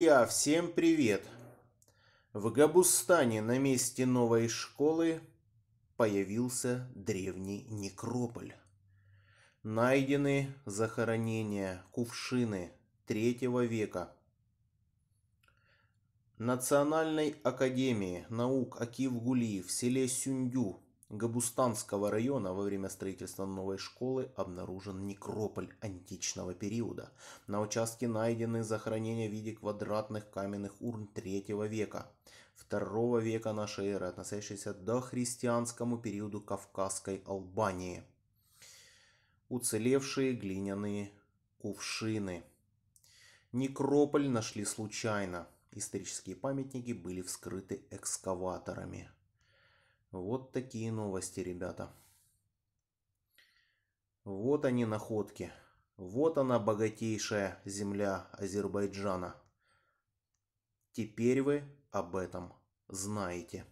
Я всем привет! В Габустане на месте новой школы появился древний некрополь. Найдены захоронения кувшины третьего века. Национальной академии наук Акивгули в селе Сюндю Габустанского района во время строительства новой школы обнаружен некрополь античного периода. На участке найдены захоронения в виде квадратных каменных урн 3 века, 2 века нашей эры, относящиеся до христианскому периоду Кавказской Албании. Уцелевшие глиняные кувшины. Некрополь нашли случайно. Исторические памятники были вскрыты экскаваторами. Вот такие новости, ребята. Вот они находки. Вот она богатейшая земля Азербайджана. Теперь вы об этом знаете.